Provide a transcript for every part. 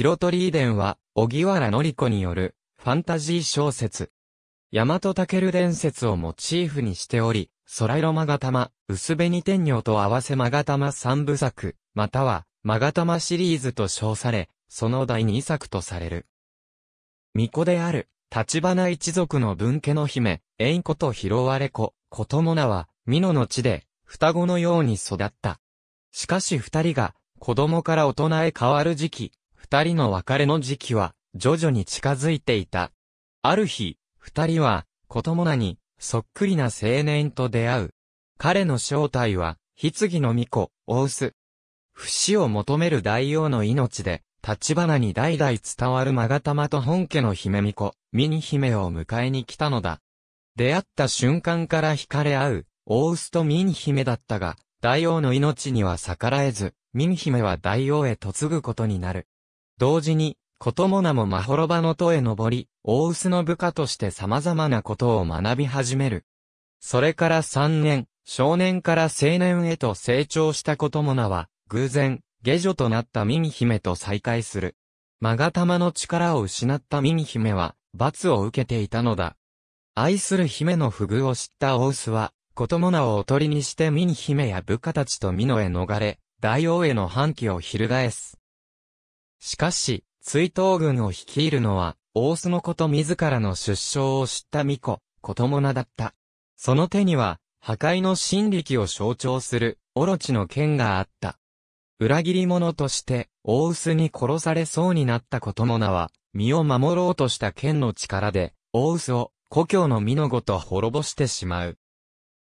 白鳥遺伝は、小木原のり子による、ファンタジー小説。大和武伝説をモチーフにしており、空色まがた薄紅天女と合わせまがた三部作、または、まがたシリーズと称され、その第二作とされる。巫女である、立花一族の分家の姫、縁子と拾われ子、子供名は、美濃の地で、双子のように育った。しかし二人が、子供から大人へ変わる時期、二人の別れの時期は、徐々に近づいていた。ある日、二人は、子供なに、そっくりな青年と出会う。彼の正体は、棺の巫女、大須。不死を求める大王の命で、立花に代々伝わる勾玉と本家の姫巫女、ミニ姫を迎えに来たのだ。出会った瞬間から惹かれ合う、大須とミニ姫だったが、大王の命には逆らえず、ミニ姫は大王へ嫁ぐことになる。同時に、こともなもまほろばの戸へ登り、大臼の部下として様々なことを学び始める。それから3年、少年から青年へと成長したこともなは、偶然、下女となったミニ姫と再会する。マがたまの力を失ったミニ姫は、罰を受けていたのだ。愛する姫の不遇を知った大須は、こともなをおとりにしてミニ姫や部下たちと美濃へ逃れ、大王への反旗を翻す。しかし、追悼軍を率いるのは、大須のこと自らの出生を知った巫女、こともなだった。その手には、破壊の真力を象徴する、オロチの剣があった。裏切り者として、大須に殺されそうになったこともなは、身を守ろうとした剣の力で、大須を、故郷の身のごと滅ぼしてしまう。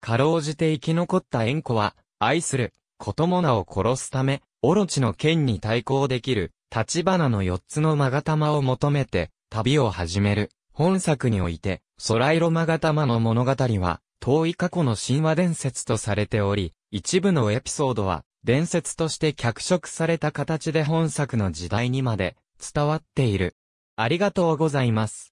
かろうじて生き残った縁子は、愛する、こともなを殺すため、オロチの剣に対抗できる、立花の四つの勾玉を求めて、旅を始める。本作において、空色勾玉の物語は、遠い過去の神話伝説とされており、一部のエピソードは、伝説として脚色された形で本作の時代にまで、伝わっている。ありがとうございます。